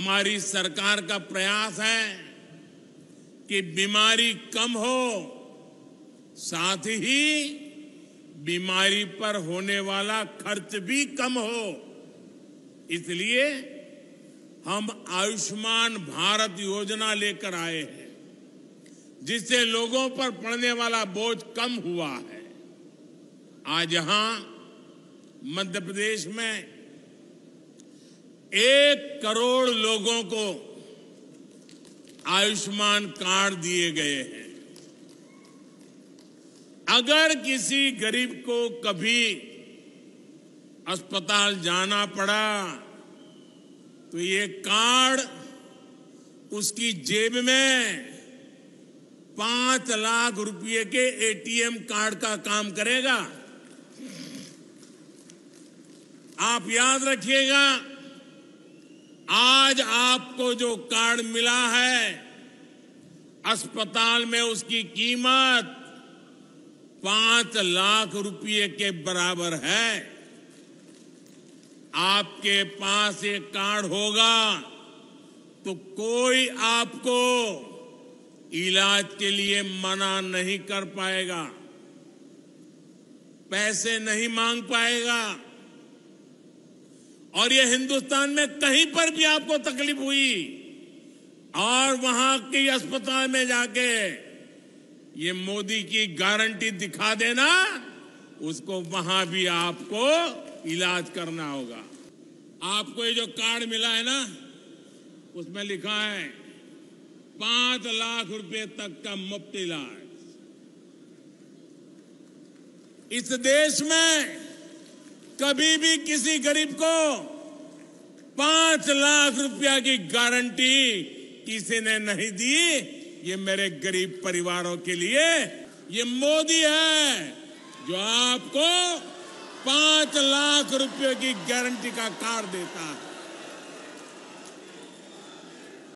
हमारी सरकार का प्रयास है कि बीमारी कम हो साथ ही बीमारी पर होने वाला खर्च भी कम हो इसलिए हम आयुष्मान भारत योजना लेकर आए हैं जिससे लोगों पर पड़ने वाला बोझ कम हुआ है आज यहां मध्य प्रदेश में एक करोड़ लोगों को आयुष्मान कार्ड दिए गए हैं अगर किसी गरीब को कभी अस्पताल जाना पड़ा तो ये कार्ड उसकी जेब में पांच लाख रुपए के एटीएम कार्ड का काम करेगा आप याद रखिएगा आज आपको जो कार्ड मिला है अस्पताल में उसकी कीमत पांच लाख रुपए के बराबर है आपके पास ये कार्ड होगा तो कोई आपको इलाज के लिए मना नहीं कर पाएगा पैसे नहीं मांग पाएगा और ये हिंदुस्तान में कहीं पर भी आपको तकलीफ हुई और वहां के अस्पताल में जाके ये मोदी की गारंटी दिखा देना उसको वहां भी आपको इलाज करना होगा आपको ये जो कार्ड मिला है ना उसमें लिखा है पांच लाख रुपए तक का मुफ्त इलाज इस देश में कभी भी किसी गरीब को पांच लाख रुपया की गारंटी किसी ने नहीं दी ये मेरे गरीब परिवारों के लिए ये मोदी है जो आपको पांच लाख रुपये की गारंटी का कार देता है